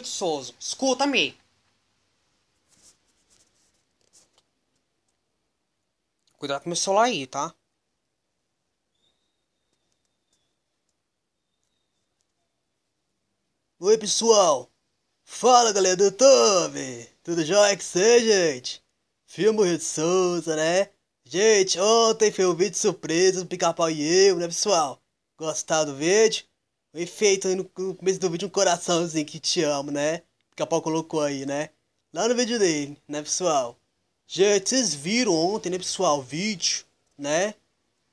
de Souza. escuta-me. Cuidado com meu celular aí, tá? Oi, pessoal. Fala, galera do YouTube. Tudo jóia que seja, gente? Filmo Rio de Souza, né? Gente, ontem foi um vídeo surpresa do Pica-Pau e eu, né, pessoal? Gostaram do vídeo? o efeito aí no começo do vídeo, um coraçãozinho que te amo, né? Que a pau colocou aí, né? Lá no vídeo dele, né, pessoal? Gente, vocês viram ontem, né, pessoal, o vídeo, né?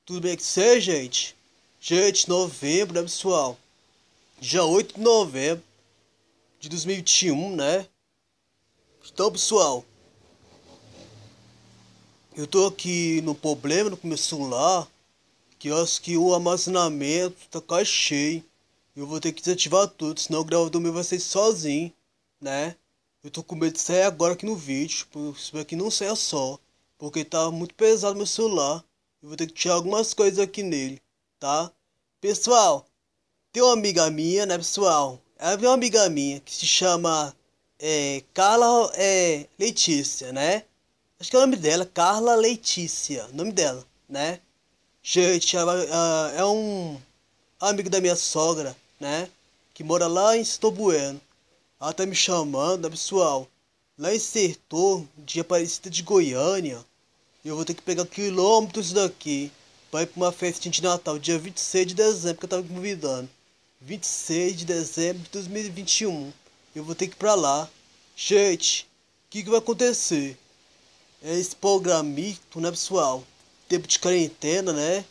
Tudo bem que seja, gente? Gente, é novembro, né, pessoal? Dia 8 de novembro de 2021, né? Então, pessoal, eu tô aqui no problema no meu celular, que eu acho que o armazenamento tá quase cheio. Eu vou ter que desativar tudo, senão o gravador meu vai ser sozinho, né? Eu tô com medo de sair agora aqui no vídeo, espero tipo, que não saia só, porque tá muito pesado meu celular. Eu vou ter que tirar algumas coisas aqui nele, tá? Pessoal, tem uma amiga minha, né, pessoal? Ela é uma amiga minha que se chama é, Carla é, Letícia, né? Acho que é o nome dela, Carla Letícia, nome dela, né? Gente, ela, ela é um amigo da minha sogra né? Que mora lá em Setobueno. Ela tá me chamando, né, pessoal. Lá em Sertor, de Aparecida de Goiânia. Eu vou ter que pegar quilômetros daqui para ir pra uma festinha de Natal, dia 26 de dezembro, que eu tava me convidando. 26 de dezembro de 2021. Eu vou ter que ir pra lá. Gente, o que, que vai acontecer? É esse programito, né, pessoal? Tempo de quarentena, né?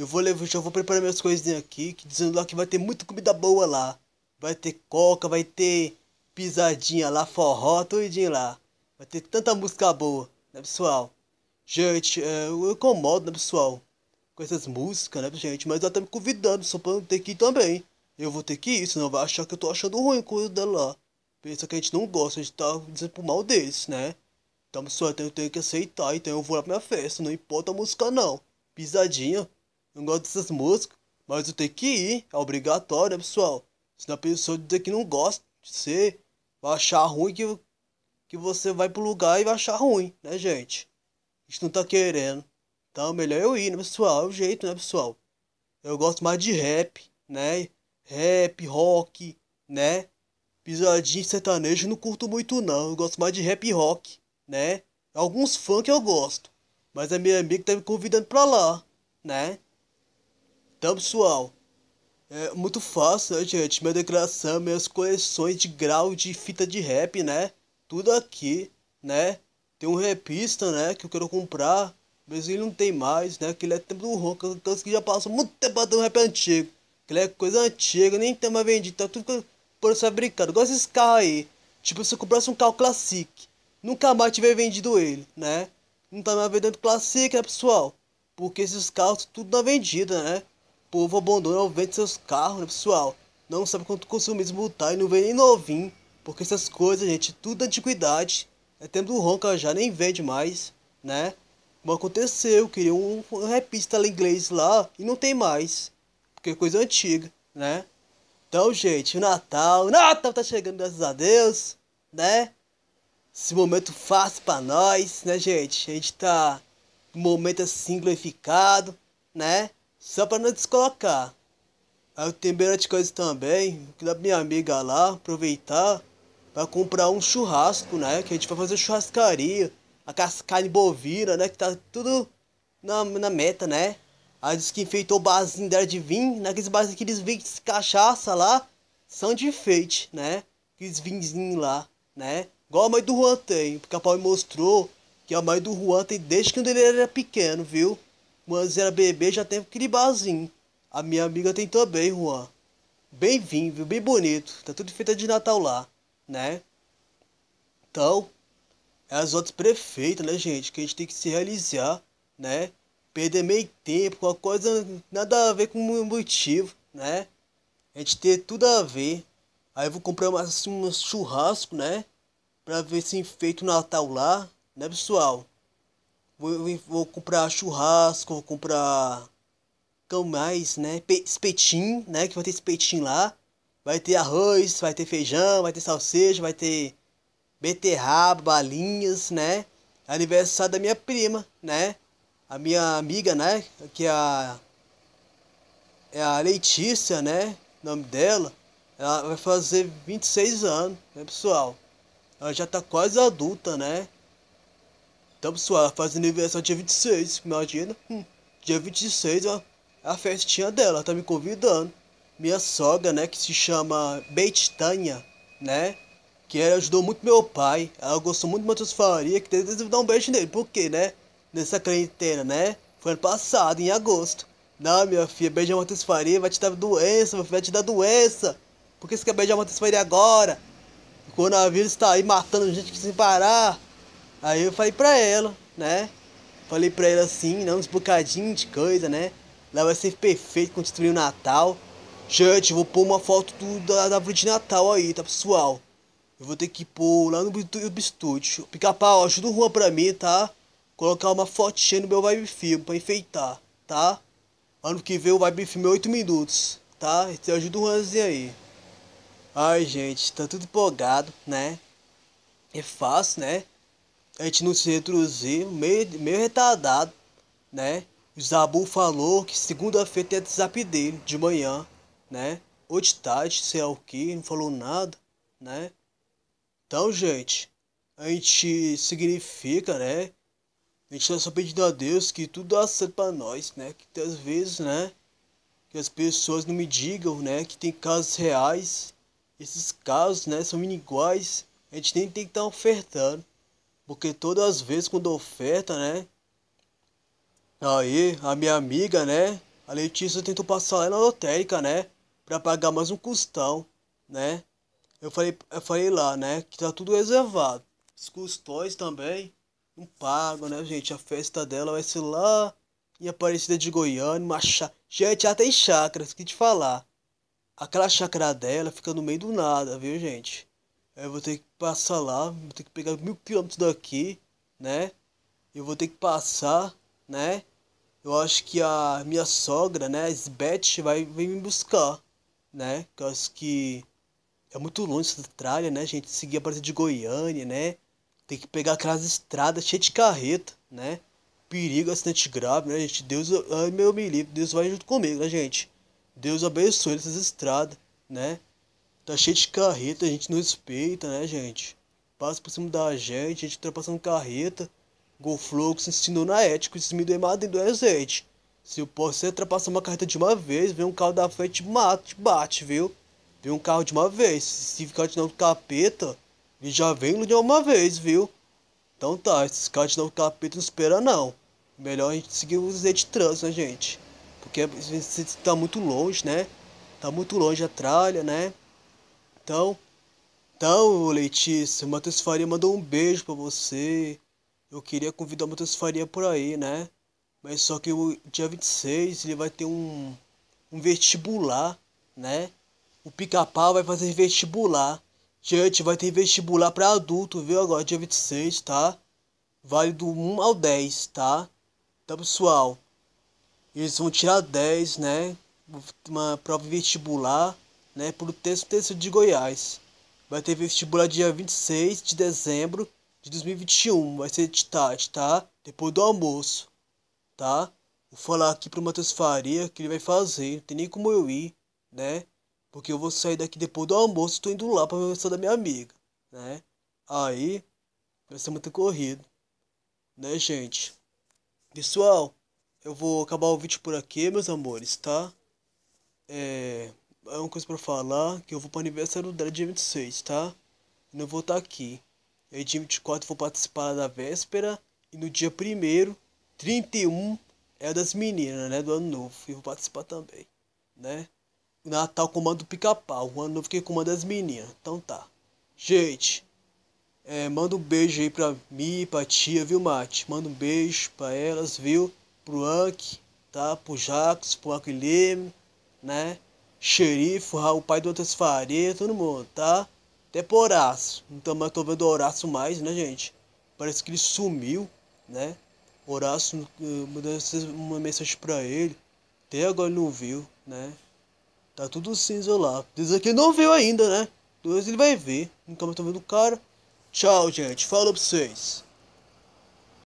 Eu vou levar, já vou preparar minhas coisinhas aqui, que dizendo lá que vai ter muita comida boa lá. Vai ter coca, vai ter pisadinha lá, forró, tudinho lá. Vai ter tanta música boa, né, pessoal? Gente, é, eu incomodo, né, pessoal? Com essas músicas, né, gente? Mas ela tá me convidando, só pra eu ter que ir também. Eu vou ter que ir, senão vai achar que eu tô achando ruim coisa dela lá. Pensa que a gente não gosta, a gente tá dizendo pro mal deles, né? Então, pessoal, tenho, eu tenho que aceitar, então eu vou lá pra minha festa, não importa a música não. Pisadinha. Não gosto dessas músicas, mas eu tenho que ir, é obrigatório, né, pessoal. Se a pessoa dizer que não gosta de ser, vai achar ruim que, que você vai pro lugar e vai achar ruim, né, gente? A gente não tá querendo. Então, é melhor eu ir, né, pessoal? É o jeito, né, pessoal? Eu gosto mais de rap, né? Rap, rock, né? Pisadinho sertanejo não curto muito, não. Eu gosto mais de rap e rock, né? Alguns funk eu gosto. Mas a minha amiga tá me convidando pra lá, né? Então, pessoal, é muito fácil, né, gente? Minha declaração, minhas coleções de grau de fita de rap, né? Tudo aqui, né? Tem um repista, né? Que eu quero comprar, mas ele não tem mais, né? Que ele é tempo do rock, aquelas que já passam muito tempo um rap antigo. Que ele é coisa antiga, nem tem mais vendido, tá tudo por fabricado. Igual esses carros aí. Tipo, se eu comprasse um carro Classic, nunca mais tiver vendido ele, né? Não tá mais vendendo Classic, né, pessoal? Porque esses carros tudo não tá é vendido, né? povo abandona ou vende seus carros, né, pessoal? Não sabe quanto o consumismo tá e não vende nem novinho. Porque essas coisas, gente, tudo é antiguidade. É tempo do Ronca já, nem vende mais, né? Como aconteceu, queria um, um repista lá inglês lá e não tem mais. Porque é coisa antiga, né? Então, gente, o Natal, o Natal tá chegando, graças a Deus, né? Esse momento fácil pra nós, né, gente? A gente tá num momento assim glorificado, né? Só pra não descolocar. Aí eu tenho de coisa também, da minha amiga lá, aproveitar para comprar um churrasco, né? Que a gente vai fazer churrascaria, a cascalho bovina, né? Que tá tudo na, na meta, né? Aí diz que enfeitou o barzinho dela de vinho, naqueles né? barzinhos que eles vêm de cachaça lá, são de enfeite, né? Aqueles vinhozinhos lá, né? Igual a mãe do Juan tem, porque a Paul mostrou que a mãe do Juan tem desde quando ele era pequeno, viu? Mas era bebê já teve aquele barzinho. A minha amiga tem também, Juan. Bem vindo, bem bonito. Tá tudo feito de Natal lá, né? Então, é as outras prefeitas, né, gente? Que a gente tem que se realizar, né? Perder meio tempo com a coisa nada a ver com o motivo, né? A gente ter tudo a ver. Aí eu vou comprar umas assim, um churrasco, né? Pra ver se enfeito é o Natal lá, né, pessoal? Vou, vou comprar churrasco, vou comprar. Cão mais, né? espetinho né? Que vai ter espetinho lá. Vai ter arroz, vai ter feijão, vai ter salsicha, vai ter beterraba, balinhas, né? Aniversário da minha prima, né? A minha amiga, né? Que é a. É a Letícia, né? O nome dela. Ela vai fazer 26 anos, né, pessoal? Ela já tá quase adulta, né? Então, pessoal, faz aniversário dia 26, imagina. Hum, dia 26 ó, é a festinha dela, tá me convidando. Minha sogra, né, que se chama Beititânia, né? Que ela ajudou muito meu pai. Ela gostou muito do Matheus Faria, que teve dar um beijo nele. Por quê, né? Nessa quarentena, né? Foi ano passado, em agosto. Não, minha filha, beijar Matheus Faria vai te dar doença, meu filho, vai te dar doença. Por que você quer beijar Matheus Faria agora? O coronavírus tá aí matando gente que sem parar. Aí eu falei pra ela, né? Falei pra ela assim, não, né, uns bocadinhos de coisa, né? Lá vai ser perfeito construir o Natal. Gente, eu vou pôr uma foto do, da, árvore de Natal aí, tá, pessoal? Eu vou ter que pôr lá no YouTube Pica-pau, ajuda o Juan pra mim, tá? Colocar uma fotinha no meu Vibe Film pra enfeitar, tá? Ano que vem o Vibe Film é 8 minutos, tá? Então ajuda o Juanzinho aí. Ai, gente, tá tudo empolgado, né? É fácil, né? a gente não se reduziu, meio, meio retardado, né? O Zabu falou que segunda-feira tem WhatsApp dele, de manhã, né? Ou de tarde, sei lá o que, não falou nada, né? Então, gente, a gente significa, né? A gente tá só pedindo a Deus que tudo dá certo pra nós, né? Que às vezes, né? Que as pessoas não me digam, né? Que tem casos reais. Esses casos, né? São iguais. A gente nem tem que estar tá ofertando. Porque todas as vezes quando oferta, né? Aí, a minha amiga, né? A Letícia tentou passar lá na lotérica, né? Pra pagar mais um custão, né? Eu falei, eu falei lá, né? Que tá tudo reservado. Os custóis também não pagam, né, gente? A festa dela vai ser lá em Aparecida de Goiânia, uma chácara. Gente, até tem chácara, esqueci de falar. Aquela chácara dela fica no meio do nada, viu, gente? Eu é, vou ter que passar lá, vou ter que pegar mil quilômetros daqui, né? Eu vou ter que passar, né? Eu acho que a minha sogra, né, a Sbeth, vai, vir me buscar, né? Porque eu acho que é muito longe essa tralha, né, gente? Seguir a partir de Goiânia, né? Tem que pegar aquelas estradas cheias de carreta, né? Perigo, acidente grave, né, gente? Deus, ai meu me livre, Deus vai junto comigo, né, gente? Deus abençoe essas estradas, né? Tá cheio de carreta, a gente não respeita, né, gente? Passa por cima da gente, a gente ultrapassando tá carreta. Golflux ensinou na ética, isso me doeu dentro do azeite. Se posso ultrapassar uma carreta de uma vez, vem um carro da frente e mata, te bate, viu? Vem um carro de uma vez. Se ficar de novo capeta, ele já vem de uma vez, viu? Então tá, esses caras de novo capeta não espera não. Melhor a gente seguir os de trânsito, né, gente? Porque você tá muito longe, né? Tá muito longe a tralha, né? Então, então, Letícia, Matheus Faria mandou um beijo para você. Eu queria convidar o Matheus Faria por aí, né? Mas só que o dia 26 ele vai ter um, um vestibular, né? O pica-pau vai fazer vestibular. Gente, vai ter vestibular para adulto, viu? Agora, dia 26, tá? Vale do 1 ao 10, tá? Tá, pessoal? Eles vão tirar 10, né? Uma prova vestibular né, para o texto texto de Goiás. Vai ter vestibular dia 26 de dezembro de 2021, vai ser de tarde, tá? Depois do almoço, tá? Vou falar aqui pro Matheus Faria que ele vai fazer, não tem nem como eu ir, né? Porque eu vou sair daqui depois do almoço, tô indo lá pra conversar da minha amiga, né? Aí, vai ser muito corrido, né, gente? Pessoal, eu vou acabar o vídeo por aqui, meus amores, tá? É é uma coisa para falar que eu vou pro aniversário do Dre dia 26, tá? Não vou estar tá aqui. E aí dia 24 eu vou participar da véspera. E no dia 1 31 é das meninas, né? Do ano novo. E vou participar também, né? Natal comando o pica-pau. O ano novo que comanda é as meninas. Então tá. Gente, é, manda um beijo aí pra mim, pra tia, viu, Mate? Manda um beijo pra elas, viu? Pro Anki, tá? Pro Jacques, pro Aquileme, né? xerife, o pai do outras faria, todo mundo, tá? Até pro Horácio. Então, mas tô vendo o Horácio mais, né, gente? Parece que ele sumiu, né? Horácio eh, mandou uma mensagem pra ele. Até agora não viu, né? Tá tudo cinza lá. Diz aqui não viu ainda, né? Depois ele vai ver. Então, mas tô vendo o cara. Tchau, gente. Falou pra vocês.